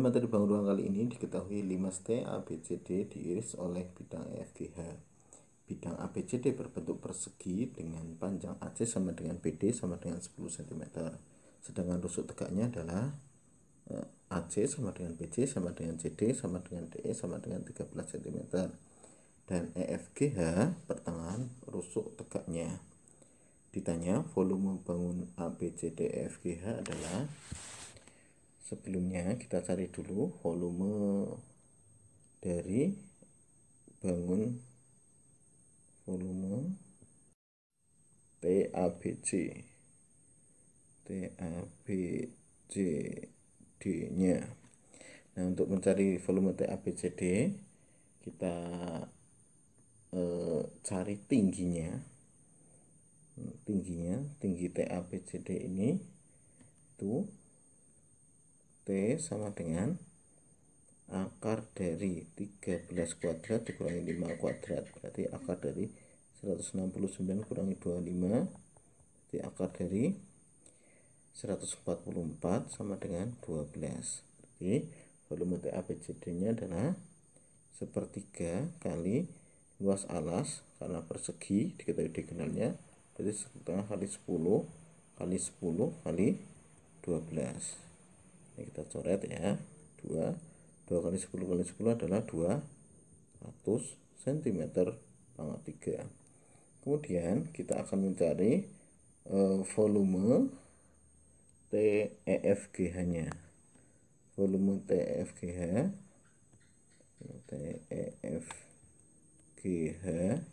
Dalam materi bank ruang kali ini diketahui 5ST ABCD diiris oleh bidang EFGH. Bidang ABCD berbentuk persegi dengan panjang AC sama dengan BD sama dengan 10 cm. Sedangkan rusuk tegaknya adalah eh, AC sama dengan BC sama dengan CD sama dengan DE sama dengan 13 cm. Dan EFGH pertengahan rusuk tegaknya. Ditanya volume bangun ABCD EFGH adalah sebelumnya kita cari dulu volume dari bangun volume TABC TABCD nya nah untuk mencari volume TABCD kita e, cari tingginya tingginya tinggi TABCD ini itu P sama dengan akar dari 13 kuadrat dikurangi 5 kuadrat berarti akar dari 169 kurangi 25 berarti akar dari 144 sama dengan 12 berarti volume TABCD nya adalah sepertiga kali luas alas karena persegi diketahui diagonalnya berarti setengah kali 10 kali 10 kali 12 coret ya 2 2 kali 10 kali 10 adalah 200 cm pangkat 3 kemudian kita akan mencari eh, e, volume TEFGH nya volume TEFGH TEFGH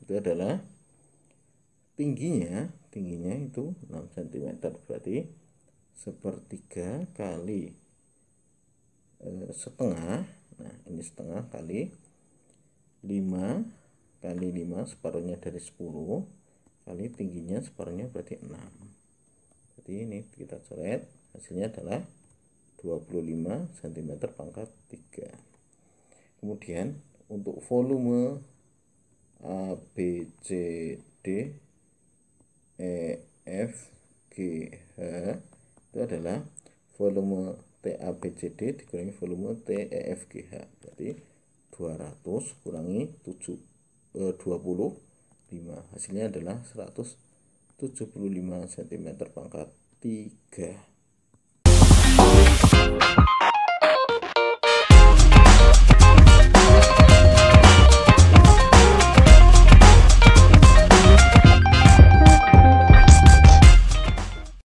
itu adalah tingginya tingginya itu 6 cm berarti sepertiga kali Eh, setengah nah ini setengah kali 5 kali 5 separuhnya dari 10 kali tingginya separuhnya berarti 6 jadi ini kita coret hasilnya adalah 25 cm pangkat 3 kemudian untuk volume A, B, C, D, E, F, G, H itu adalah volume TABCD dikurangi volume TEFGH berarti 200 kurangi 7 eh, 25 hasilnya adalah 175 cm pangkat 3